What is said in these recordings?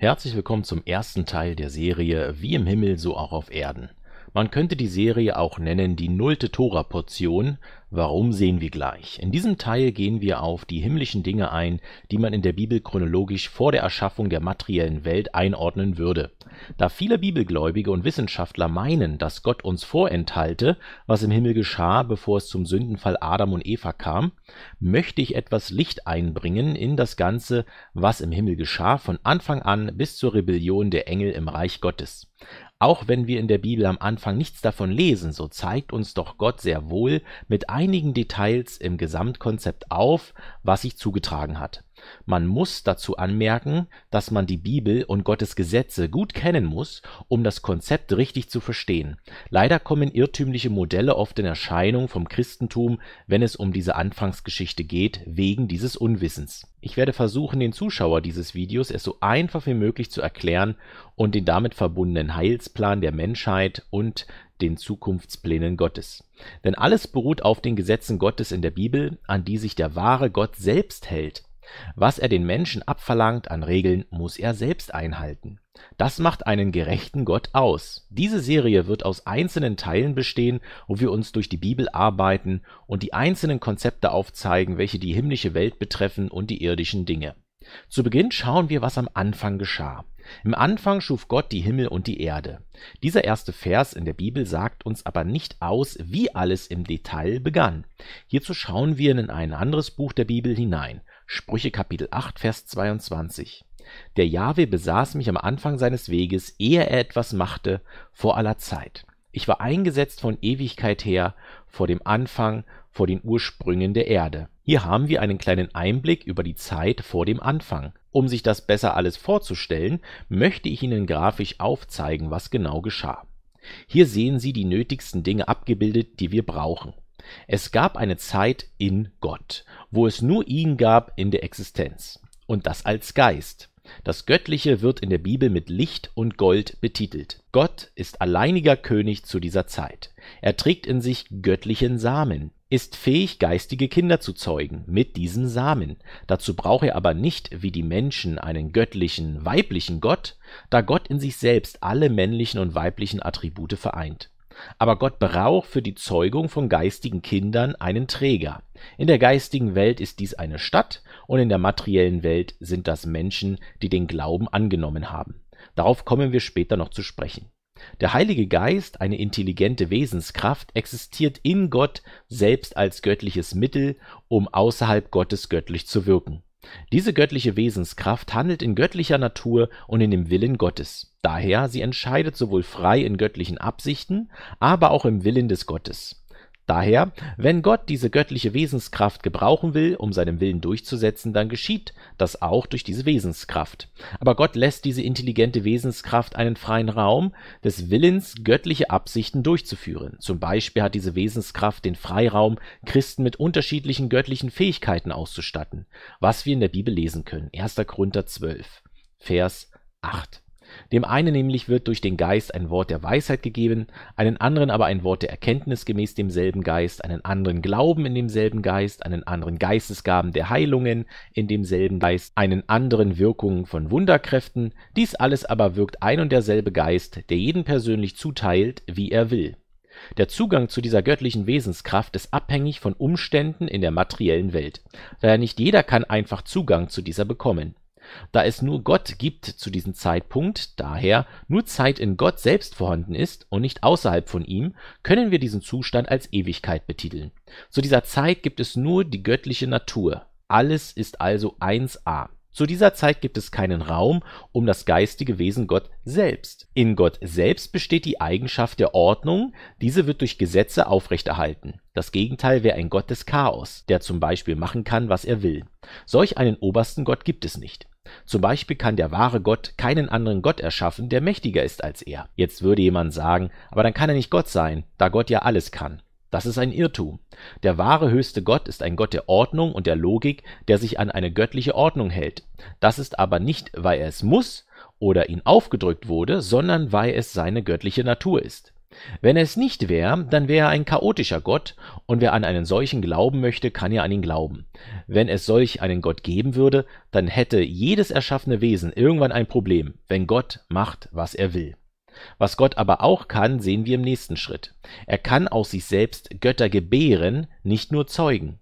Herzlich willkommen zum ersten Teil der Serie Wie im Himmel, so auch auf Erden man könnte die Serie auch nennen die nullte Tora-Portion (Warum sehen wir gleich). In diesem Teil gehen wir auf die himmlischen Dinge ein, die man in der Bibel chronologisch vor der Erschaffung der materiellen Welt einordnen würde. Da viele Bibelgläubige und Wissenschaftler meinen, dass Gott uns vorenthalte, was im Himmel geschah, bevor es zum Sündenfall Adam und Eva kam, möchte ich etwas Licht einbringen in das ganze Was im Himmel geschah von Anfang an bis zur Rebellion der Engel im Reich Gottes. Auch wenn wir in der Bibel am Anfang nichts davon lesen, so zeigt uns doch Gott sehr wohl mit einigen Details im Gesamtkonzept auf, was sich zugetragen hat man muss dazu anmerken, dass man die Bibel und Gottes Gesetze gut kennen muss, um das Konzept richtig zu verstehen. Leider kommen irrtümliche Modelle oft in Erscheinung vom Christentum, wenn es um diese Anfangsgeschichte geht, wegen dieses Unwissens. Ich werde versuchen, den Zuschauer dieses Videos es so einfach wie möglich zu erklären und den damit verbundenen Heilsplan der Menschheit und den Zukunftsplänen Gottes. Denn alles beruht auf den Gesetzen Gottes in der Bibel, an die sich der wahre Gott selbst hält was er den Menschen abverlangt an Regeln, muss er selbst einhalten. Das macht einen gerechten Gott aus. Diese Serie wird aus einzelnen Teilen bestehen, wo wir uns durch die Bibel arbeiten und die einzelnen Konzepte aufzeigen, welche die himmlische Welt betreffen und die irdischen Dinge. Zu Beginn schauen wir, was am Anfang geschah. Im Anfang schuf Gott die Himmel und die Erde. Dieser erste Vers in der Bibel sagt uns aber nicht aus, wie alles im Detail begann. Hierzu schauen wir in ein anderes Buch der Bibel hinein. Sprüche Kapitel 8, Vers 22: „ Der Jahwe besaß mich am Anfang seines Weges, ehe er etwas machte, vor aller Zeit. Ich war eingesetzt von Ewigkeit her, vor dem Anfang, vor den Ursprüngen der Erde. “Hier haben wir einen kleinen Einblick über die Zeit vor dem Anfang. Um sich das besser alles vorzustellen, möchte ich Ihnen grafisch aufzeigen, was genau geschah. Hier sehen Sie die nötigsten Dinge abgebildet, die wir brauchen es gab eine Zeit in Gott, wo es nur ihn gab in der Existenz. Und das als Geist. Das Göttliche wird in der Bibel mit Licht und Gold betitelt. Gott ist alleiniger König zu dieser Zeit. Er trägt in sich göttlichen Samen, ist fähig, geistige Kinder zu zeugen mit diesem Samen. Dazu braucht er aber nicht wie die Menschen einen göttlichen, weiblichen Gott, da Gott in sich selbst alle männlichen und weiblichen Attribute vereint aber Gott braucht für die Zeugung von geistigen Kindern einen Träger. In der geistigen Welt ist dies eine Stadt und in der materiellen Welt sind das Menschen, die den Glauben angenommen haben. Darauf kommen wir später noch zu sprechen. Der Heilige Geist, eine intelligente Wesenskraft, existiert in Gott selbst als göttliches Mittel, um außerhalb Gottes göttlich zu wirken diese göttliche Wesenskraft handelt in göttlicher Natur und in dem Willen Gottes, daher sie entscheidet sowohl frei in göttlichen Absichten, aber auch im Willen des Gottes Daher, wenn Gott diese göttliche Wesenskraft gebrauchen will, um seinen Willen durchzusetzen, dann geschieht das auch durch diese Wesenskraft. Aber Gott lässt diese intelligente Wesenskraft einen freien Raum des Willens, göttliche Absichten durchzuführen. Zum Beispiel hat diese Wesenskraft den Freiraum, Christen mit unterschiedlichen göttlichen Fähigkeiten auszustatten, was wir in der Bibel lesen können. 1. Korinther 12, Vers 8. Dem einen nämlich wird durch den Geist ein Wort der Weisheit gegeben, einem anderen aber ein Wort der Erkenntnis gemäß demselben Geist, einem anderen Glauben in demselben Geist, einem anderen Geistesgaben der Heilungen in demselben Geist, einen anderen Wirkungen von Wunderkräften, dies alles aber wirkt ein und derselbe Geist, der jeden persönlich zuteilt, wie er will. Der Zugang zu dieser göttlichen Wesenskraft ist abhängig von Umständen in der materiellen Welt. Daher nicht jeder kann einfach Zugang zu dieser bekommen da es nur Gott gibt zu diesem Zeitpunkt, daher nur Zeit in Gott selbst vorhanden ist und nicht außerhalb von ihm, können wir diesen Zustand als Ewigkeit betiteln. Zu dieser Zeit gibt es nur die göttliche Natur, alles ist also 1a. Zu dieser Zeit gibt es keinen Raum um das geistige Wesen Gott selbst. In Gott selbst besteht die Eigenschaft der Ordnung, diese wird durch Gesetze aufrechterhalten. Das Gegenteil wäre ein Gott des Chaos, der zum Beispiel machen kann, was er will. Solch einen obersten Gott gibt es nicht zum Beispiel kann der wahre Gott keinen anderen Gott erschaffen, der mächtiger ist als er. Jetzt würde jemand sagen, aber dann kann er nicht Gott sein, da Gott ja alles kann. Das ist ein Irrtum. Der wahre höchste Gott ist ein Gott der Ordnung und der Logik, der sich an eine göttliche Ordnung hält. Das ist aber nicht, weil er es muss oder ihn aufgedrückt wurde, sondern weil es seine göttliche Natur ist. Wenn er es nicht wär, dann wär er ein chaotischer Gott, und wer an einen solchen glauben möchte, kann ja an ihn glauben. Wenn es solch einen Gott geben würde, dann hätte jedes erschaffene Wesen irgendwann ein Problem, wenn Gott macht, was er will. Was Gott aber auch kann, sehen wir im nächsten Schritt. Er kann aus sich selbst Götter gebären, nicht nur zeugen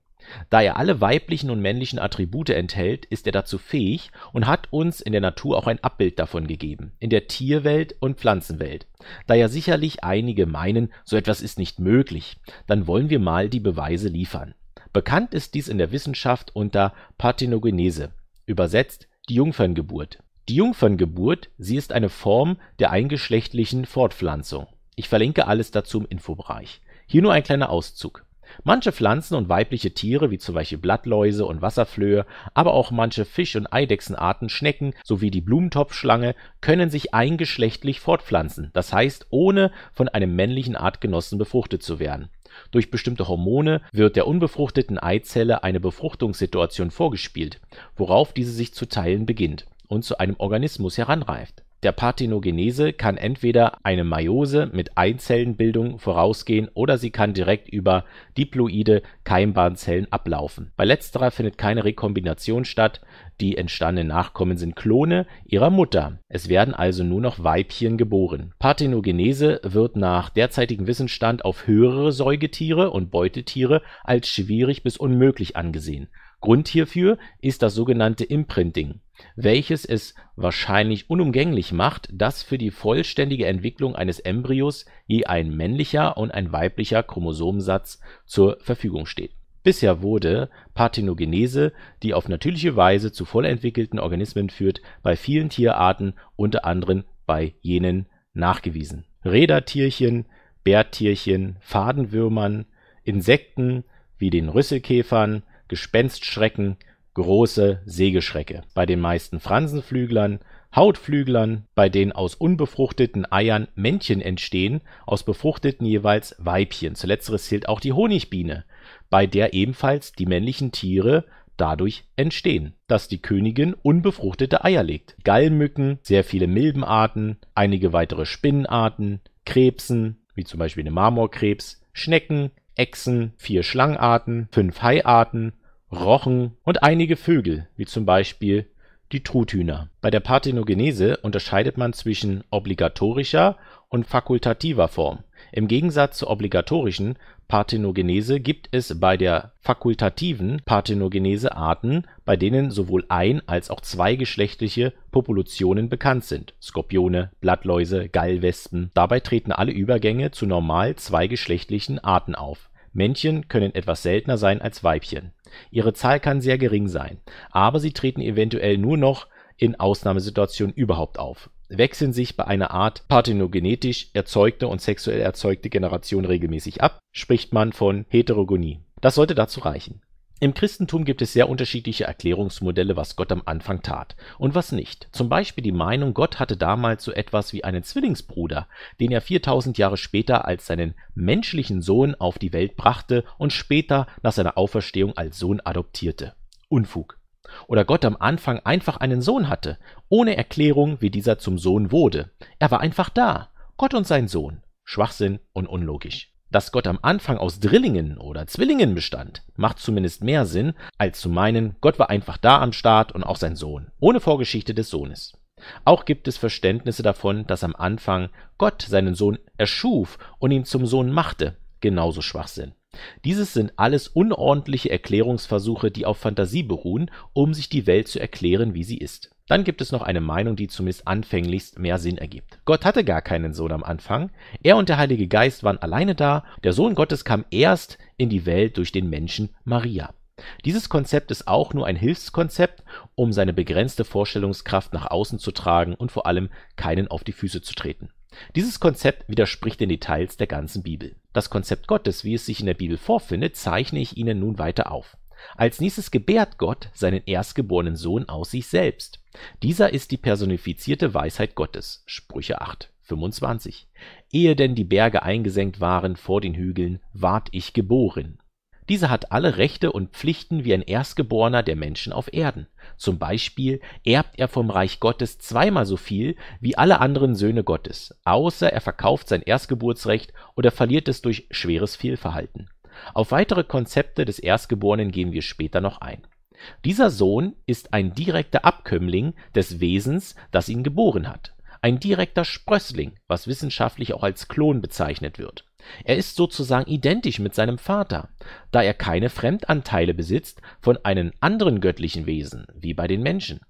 da er alle weiblichen und männlichen Attribute enthält, ist er dazu fähig und hat uns in der Natur auch ein Abbild davon gegeben, in der Tierwelt und Pflanzenwelt. Da ja sicherlich einige meinen, so etwas ist nicht möglich, dann wollen wir mal die Beweise liefern. Bekannt ist dies in der Wissenschaft unter Parthenogenese, übersetzt die Jungferngeburt. Die Jungferngeburt, sie ist eine Form der eingeschlechtlichen Fortpflanzung. Ich verlinke alles dazu im Infobereich. Hier nur ein kleiner Auszug Manche Pflanzen und weibliche Tiere wie z. B. Blattläuse und Wasserflöhe, aber auch manche Fisch und Eidechsenarten, Schnecken sowie die Blumentopfschlange können sich eingeschlechtlich fortpflanzen, das heißt ohne von einem männlichen Artgenossen befruchtet zu werden. Durch bestimmte Hormone wird der unbefruchteten Eizelle eine Befruchtungssituation vorgespielt, worauf diese sich zu teilen beginnt und zu einem Organismus heranreift der Parthenogenese kann entweder eine Meiose mit Einzellenbildung vorausgehen oder sie kann direkt über diploide Keimbahnzellen ablaufen. Bei letzterer findet keine Rekombination statt, die entstandenen Nachkommen sind Klone ihrer Mutter, es werden also nur noch Weibchen geboren. Parthenogenese wird nach derzeitigem Wissensstand auf höhere Säugetiere und Beutetiere als schwierig bis unmöglich angesehen Grund hierfür ist das sogenannte Imprinting, welches es wahrscheinlich unumgänglich macht, dass für die vollständige Entwicklung eines Embryos je ein männlicher und ein weiblicher Chromosomensatz zur Verfügung steht. Bisher wurde Parthenogenese, die auf natürliche Weise zu vollentwickelten Organismen führt, bei vielen Tierarten, unter anderem bei jenen, nachgewiesen. Rädertierchen, Bärtierchen, Fadenwürmern, Insekten wie den Rüsselkäfern Gespenstschrecken, große Sägeschrecke, bei den meisten Fransenflüglern, Hautflüglern, bei denen aus unbefruchteten Eiern Männchen entstehen, aus befruchteten jeweils Weibchen, zu letzteres zählt auch die Honigbiene, bei der ebenfalls die männlichen Tiere dadurch entstehen, dass die Königin unbefruchtete Eier legt. Gallmücken, sehr viele Milbenarten, einige weitere Spinnenarten, Krebsen, wie zum Beispiel den Marmorkrebs, Schnecken, Echsen, vier Schlangenarten, fünf Haiarten, Rochen und einige Vögel wie zum Beispiel die Truthühner. Bei der Parthenogenese unterscheidet man zwischen obligatorischer und fakultativer Form im Gegensatz zur obligatorischen Parthenogenese gibt es bei der fakultativen Parthenogenese Arten, bei denen sowohl ein als auch zweigeschlechtliche Populationen bekannt sind (Skorpione, Blattläuse, Gallwespen). Dabei treten alle Übergänge zu normal zweigeschlechtlichen Arten auf. Männchen können etwas seltener sein als Weibchen. Ihre Zahl kann sehr gering sein, aber sie treten eventuell nur noch in Ausnahmesituationen überhaupt auf wechseln sich bei einer Art parthenogenetisch erzeugte und sexuell erzeugte Generation regelmäßig ab, spricht man von Heterogonie. Das sollte dazu reichen. Im Christentum gibt es sehr unterschiedliche Erklärungsmodelle, was Gott am Anfang tat und was nicht. Zum Beispiel die Meinung, Gott hatte damals so etwas wie einen Zwillingsbruder, den er 4000 Jahre später als seinen menschlichen Sohn auf die Welt brachte und später nach seiner Auferstehung als Sohn adoptierte. Unfug oder Gott am Anfang einfach einen Sohn hatte, ohne Erklärung, wie dieser zum Sohn wurde. Er war einfach da, Gott und sein Sohn. Schwachsinn und unlogisch. Dass Gott am Anfang aus Drillingen oder Zwillingen bestand, macht zumindest mehr Sinn, als zu meinen, Gott war einfach da am Start und auch sein Sohn, ohne Vorgeschichte des Sohnes. Auch gibt es Verständnisse davon, dass am Anfang Gott seinen Sohn erschuf und ihn zum Sohn machte, genauso Schwachsinn. Dieses sind alles unordentliche Erklärungsversuche, die auf Fantasie beruhen, um sich die Welt zu erklären, wie sie ist. Dann gibt es noch eine Meinung, die zumindest anfänglichst mehr Sinn ergibt. Gott hatte gar keinen Sohn am Anfang, er und der Heilige Geist waren alleine da, der Sohn Gottes kam erst in die Welt durch den Menschen Maria. Dieses Konzept ist auch nur ein Hilfskonzept, um seine begrenzte Vorstellungskraft nach außen zu tragen und vor allem keinen auf die Füße zu treten dieses Konzept widerspricht den Details der ganzen Bibel. Das Konzept Gottes, wie es sich in der Bibel vorfindet, zeichne ich Ihnen nun weiter auf. Als nächstes gebärt Gott seinen erstgeborenen Sohn aus sich selbst. Dieser ist die personifizierte Weisheit Gottes. Sprüche 8, 25. Ehe denn die Berge eingesenkt waren vor den Hügeln, ward ich geboren dieser hat alle Rechte und Pflichten wie ein Erstgeborener der Menschen auf Erden. Zum Beispiel erbt er vom Reich Gottes zweimal so viel wie alle anderen Söhne Gottes, außer er verkauft sein Erstgeburtsrecht oder verliert es durch schweres Fehlverhalten. Auf weitere Konzepte des Erstgeborenen gehen wir später noch ein. Dieser Sohn ist ein direkter Abkömmling des Wesens, das ihn geboren hat, ein direkter Sprössling, was wissenschaftlich auch als Klon bezeichnet wird er ist sozusagen identisch mit seinem Vater, da er keine Fremdanteile besitzt von einem anderen göttlichen Wesen wie bei den Menschen,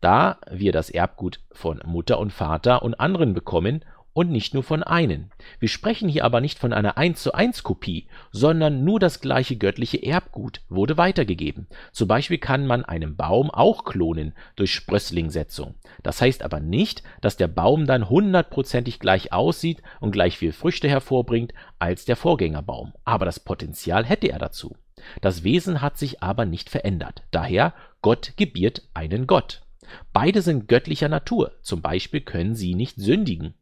da wir das Erbgut von Mutter und Vater und anderen bekommen und nicht nur von einem. Wir sprechen hier aber nicht von einer 1 zu 1 Kopie, sondern nur das gleiche göttliche Erbgut wurde weitergegeben. Zum Beispiel kann man einen Baum auch klonen durch Sprösslingsetzung. Das heißt aber nicht, dass der Baum dann hundertprozentig gleich aussieht und gleich viel Früchte hervorbringt als der Vorgängerbaum. Aber das Potenzial hätte er dazu. Das Wesen hat sich aber nicht verändert. Daher, Gott gebiert einen Gott. Beide sind göttlicher Natur, zum Beispiel können sie nicht sündigen.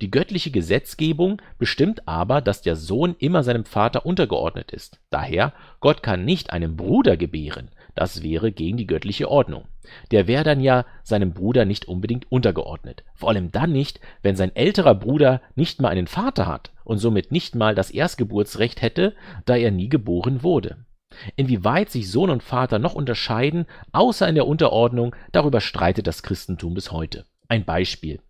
Die göttliche Gesetzgebung bestimmt aber, dass der Sohn immer seinem Vater untergeordnet ist. Daher: Gott kann nicht einen Bruder gebären, das wäre gegen die göttliche Ordnung. Der wäre dann ja seinem Bruder nicht unbedingt untergeordnet, vor allem dann nicht, wenn sein älterer Bruder nicht mal einen Vater hat und somit nicht mal das Erstgeburtsrecht hätte, da er nie geboren wurde. Inwieweit sich Sohn und Vater noch unterscheiden, außer in der Unterordnung, darüber streitet das Christentum bis heute. Ein Beispiel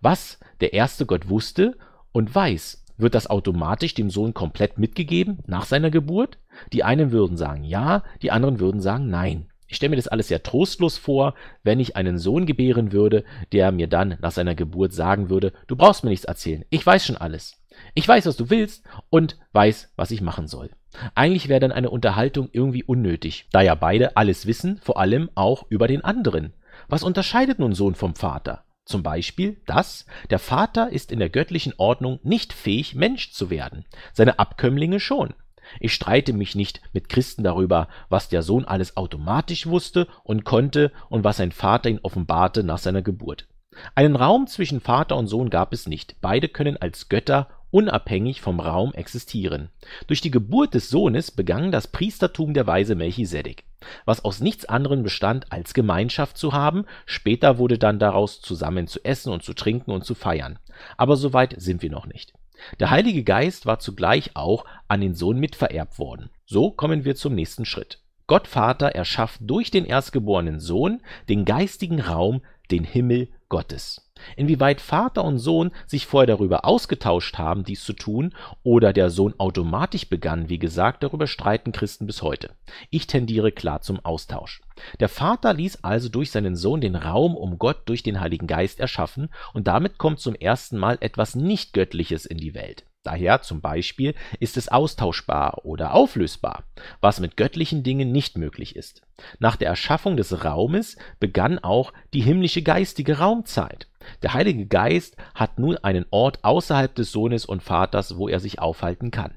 was der erste Gott wusste und weiß, wird das automatisch dem Sohn komplett mitgegeben nach seiner Geburt? Die einen würden sagen ja, die anderen würden sagen nein. Ich stelle mir das alles sehr trostlos vor, wenn ich einen Sohn gebären würde, der mir dann nach seiner Geburt sagen würde, du brauchst mir nichts erzählen, ich weiß schon alles. Ich weiß, was du willst und weiß, was ich machen soll. Eigentlich wäre dann eine Unterhaltung irgendwie unnötig, da ja beide alles wissen, vor allem auch über den anderen. Was unterscheidet nun Sohn vom Vater? Zum Beispiel, dass der Vater ist in der göttlichen Ordnung nicht fähig, Mensch zu werden, seine Abkömmlinge schon. Ich streite mich nicht mit Christen darüber, was der Sohn alles automatisch wusste und konnte und was sein Vater ihm offenbarte nach seiner Geburt. Einen Raum zwischen Vater und Sohn gab es nicht, beide können als Götter unabhängig vom Raum existieren. Durch die Geburt des Sohnes begann das Priestertum der Weise Melchisedek, was aus nichts anderem bestand, als Gemeinschaft zu haben, später wurde dann daraus zusammen zu essen und zu trinken und zu feiern. Aber so weit sind wir noch nicht. Der Heilige Geist war zugleich auch an den Sohn mitvererbt worden. So kommen wir zum nächsten Schritt. Gott Vater erschafft durch den erstgeborenen Sohn den geistigen Raum, den Himmel Gottes. Inwieweit Vater und Sohn sich vorher darüber ausgetauscht haben, dies zu tun, oder der Sohn automatisch begann, wie gesagt, darüber streiten Christen bis heute. Ich tendiere klar zum Austausch. Der Vater ließ also durch seinen Sohn den Raum um Gott durch den Heiligen Geist erschaffen und damit kommt zum ersten Mal etwas Nicht-Göttliches in die Welt. Daher zum Beispiel ist es austauschbar oder auflösbar, was mit göttlichen Dingen nicht möglich ist. Nach der Erschaffung des Raumes begann auch die himmlische geistige Raumzeit der Heilige Geist hat nun einen Ort außerhalb des Sohnes und Vaters, wo er sich aufhalten kann.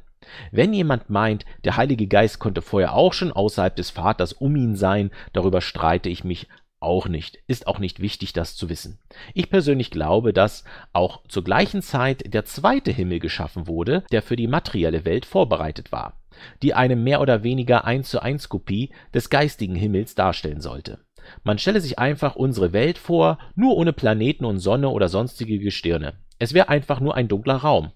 Wenn jemand meint, der Heilige Geist konnte vorher auch schon außerhalb des Vaters um ihn sein, darüber streite ich mich auch nicht. Ist auch nicht wichtig, das zu wissen. Ich persönlich glaube, dass auch zur gleichen Zeit der zweite Himmel geschaffen wurde, der für die materielle Welt vorbereitet war, die eine mehr oder weniger eins zu eins Kopie des geistigen Himmels darstellen sollte. Man stelle sich einfach unsere Welt vor, nur ohne Planeten und Sonne oder sonstige Gestirne. Es wäre einfach nur ein dunkler Raum.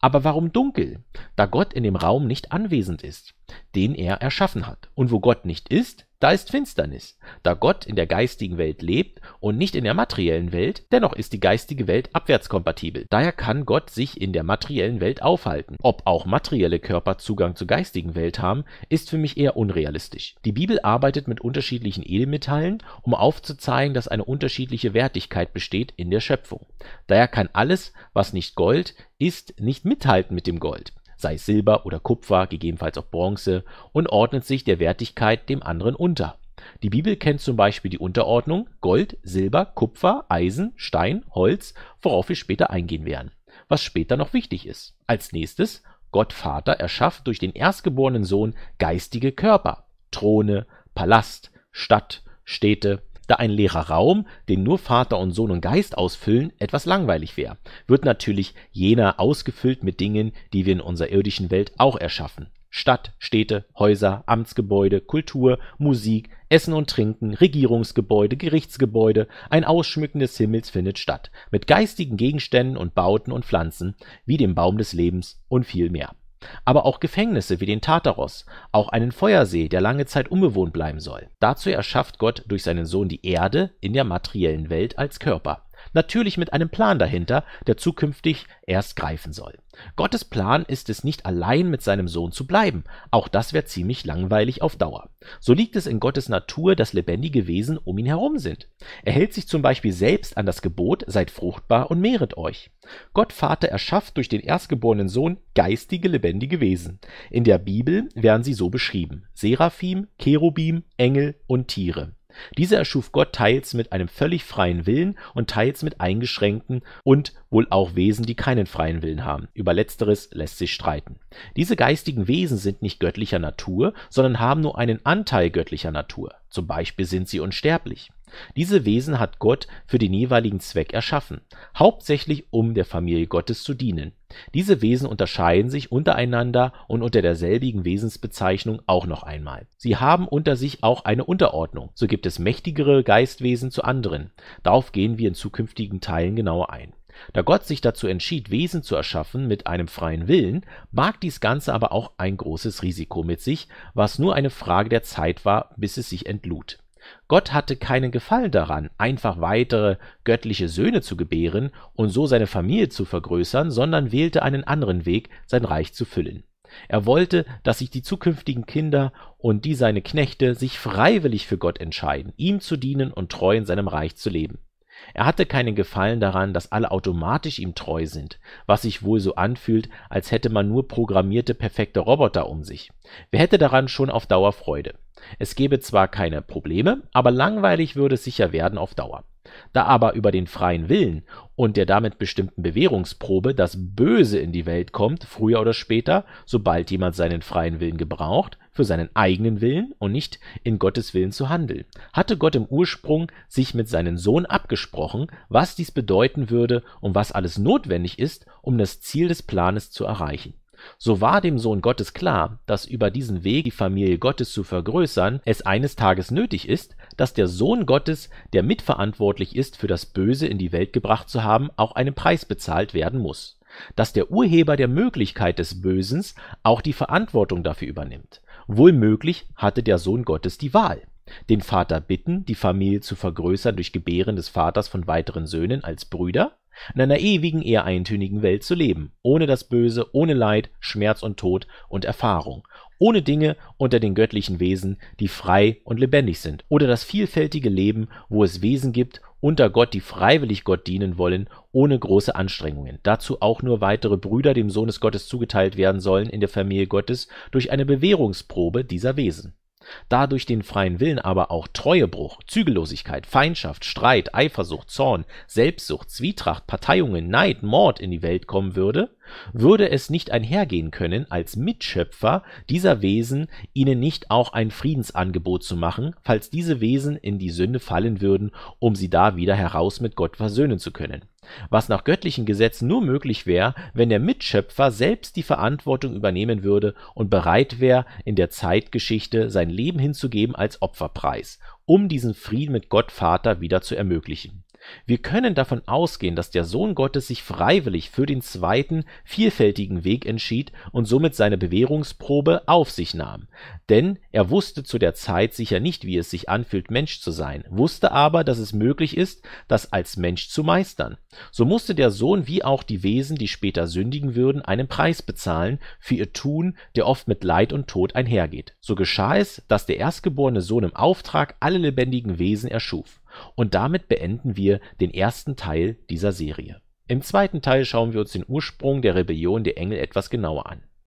Aber warum dunkel? Da Gott in dem Raum nicht anwesend ist, den er erschaffen hat. Und wo Gott nicht ist, da ist Finsternis. Da Gott in der geistigen Welt lebt und nicht in der materiellen Welt, dennoch ist die geistige Welt abwärtskompatibel. Daher kann Gott sich in der materiellen Welt aufhalten. Ob auch materielle Körper Zugang zur geistigen Welt haben, ist für mich eher unrealistisch. Die Bibel arbeitet mit unterschiedlichen Edelmetallen, um aufzuzeigen, dass eine unterschiedliche Wertigkeit besteht in der Schöpfung. Daher kann alles, was nicht Gold ist, nicht mithalten mit dem Gold sei es Silber oder Kupfer, gegebenenfalls auch Bronze, und ordnet sich der Wertigkeit dem anderen unter. Die Bibel kennt zum Beispiel die Unterordnung Gold, Silber, Kupfer, Eisen, Stein, Holz, worauf wir später eingehen werden, was später noch wichtig ist. Als nächstes, Gott Vater erschafft durch den erstgeborenen Sohn geistige Körper, Throne, Palast, Stadt, Städte da ein leerer Raum, den nur Vater und Sohn und Geist ausfüllen, etwas langweilig wäre, wird natürlich jener ausgefüllt mit Dingen, die wir in unserer irdischen Welt auch erschaffen. Stadt, Städte, Häuser, Amtsgebäude, Kultur, Musik, Essen und Trinken, Regierungsgebäude, Gerichtsgebäude, ein Ausschmücken des Himmels findet statt, mit geistigen Gegenständen und Bauten und Pflanzen, wie dem Baum des Lebens und viel mehr aber auch Gefängnisse wie den Tartaros, auch einen Feuersee, der lange Zeit unbewohnt bleiben soll. Dazu erschafft Gott durch seinen Sohn die Erde in der materiellen Welt als Körper natürlich mit einem Plan dahinter, der zukünftig erst greifen soll. Gottes Plan ist es nicht allein mit seinem Sohn zu bleiben, auch das wäre ziemlich langweilig auf Dauer. So liegt es in Gottes Natur, dass lebendige Wesen um ihn herum sind. Er hält sich zum Beispiel selbst an das Gebot, seid fruchtbar und mehret euch. Gott Vater erschafft durch den erstgeborenen Sohn geistige lebendige Wesen. In der Bibel werden sie so beschrieben. Seraphim, Cherubim, Engel und Tiere. Diese erschuf Gott teils mit einem völlig freien Willen und teils mit eingeschränkten und wohl auch Wesen, die keinen freien Willen haben. Über letzteres lässt sich streiten. Diese geistigen Wesen sind nicht göttlicher Natur, sondern haben nur einen Anteil göttlicher Natur. Zum Beispiel sind sie unsterblich diese Wesen hat Gott für den jeweiligen Zweck erschaffen, hauptsächlich um der Familie Gottes zu dienen. Diese Wesen unterscheiden sich untereinander und unter derselbigen Wesensbezeichnung auch noch einmal. Sie haben unter sich auch eine Unterordnung, so gibt es mächtigere Geistwesen zu anderen. Darauf gehen wir in zukünftigen Teilen genauer ein. Da Gott sich dazu entschied, Wesen zu erschaffen mit einem freien Willen, mag dies Ganze aber auch ein großes Risiko mit sich, was nur eine Frage der Zeit war, bis es sich entlud Gott hatte keinen Gefallen daran, einfach weitere göttliche Söhne zu gebären und so seine Familie zu vergrößern, sondern wählte einen anderen Weg, sein Reich zu füllen. Er wollte, dass sich die zukünftigen Kinder und die seine Knechte sich freiwillig für Gott entscheiden, ihm zu dienen und treu in seinem Reich zu leben. Er hatte keinen Gefallen daran, dass alle automatisch ihm treu sind, was sich wohl so anfühlt, als hätte man nur programmierte perfekte Roboter um sich. Wer hätte daran schon auf Dauer Freude? Es gäbe zwar keine Probleme, aber langweilig würde es sicher werden auf Dauer. Da aber über den freien Willen und der damit bestimmten Bewährungsprobe das Böse in die Welt kommt, früher oder später, sobald jemand seinen freien Willen gebraucht, für seinen eigenen Willen und nicht in Gottes Willen zu handeln, hatte Gott im Ursprung sich mit seinem Sohn abgesprochen, was dies bedeuten würde und was alles notwendig ist, um das Ziel des Planes zu erreichen so war dem Sohn Gottes klar, dass über diesen Weg, die Familie Gottes zu vergrößern, es eines Tages nötig ist, dass der Sohn Gottes, der mitverantwortlich ist, für das Böse in die Welt gebracht zu haben, auch einen Preis bezahlt werden muss. Dass der Urheber der Möglichkeit des Bösens auch die Verantwortung dafür übernimmt. Wohl möglich hatte der Sohn Gottes die Wahl den Vater bitten, die Familie zu vergrößern durch Gebären des Vaters von weiteren Söhnen als Brüder in einer ewigen, eher eintönigen Welt zu leben, ohne das Böse, ohne Leid, Schmerz und Tod und Erfahrung, ohne Dinge unter den göttlichen Wesen, die frei und lebendig sind, oder das vielfältige Leben, wo es Wesen gibt unter Gott, die freiwillig Gott dienen wollen, ohne große Anstrengungen, dazu auch nur weitere Brüder dem Sohn des Gottes zugeteilt werden sollen in der Familie Gottes durch eine Bewährungsprobe dieser Wesen da durch den freien Willen aber auch Treuebruch, Zügellosigkeit, Feindschaft, Streit, Eifersucht, Zorn, Selbstsucht, Zwietracht, Parteiungen, Neid, Mord in die Welt kommen würde würde es nicht einhergehen können, als Mitschöpfer dieser Wesen ihnen nicht auch ein Friedensangebot zu machen, falls diese Wesen in die Sünde fallen würden, um sie da wieder heraus mit Gott versöhnen zu können, was nach göttlichen Gesetzen nur möglich wäre, wenn der Mitschöpfer selbst die Verantwortung übernehmen würde und bereit wäre, in der Zeitgeschichte sein Leben hinzugeben als Opferpreis, um diesen Frieden mit Gott Vater wieder zu ermöglichen wir können davon ausgehen, dass der Sohn Gottes sich freiwillig für den zweiten, vielfältigen Weg entschied und somit seine Bewährungsprobe auf sich nahm. Denn er wusste zu der Zeit sicher nicht, wie es sich anfühlt, Mensch zu sein, wusste aber, dass es möglich ist, das als Mensch zu meistern. So musste der Sohn wie auch die Wesen, die später sündigen würden, einen Preis bezahlen für ihr Tun, der oft mit Leid und Tod einhergeht. So geschah es, dass der erstgeborene Sohn im Auftrag alle lebendigen Wesen erschuf und damit beenden wir den ersten Teil dieser Serie. Im zweiten Teil schauen wir uns den Ursprung der Rebellion der Engel etwas genauer an